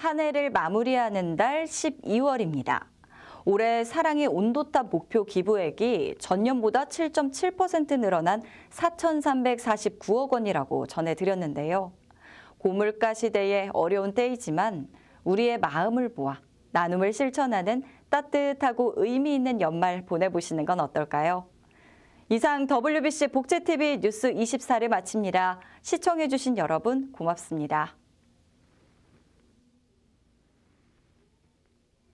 한 해를 마무리하는 달 12월입니다. 올해 사랑의 온도탑 목표 기부액이 전년보다 7.7% 늘어난 4,349억 원이라고 전해드렸는데요. 고물가 시대의 어려운 때이지만 우리의 마음을 모아 나눔을 실천하는 따뜻하고 의미 있는 연말 보내보시는 건 어떨까요? 이상 WBC 복채TV 뉴스 24를 마칩니다. 시청해주신 여러분 고맙습니다.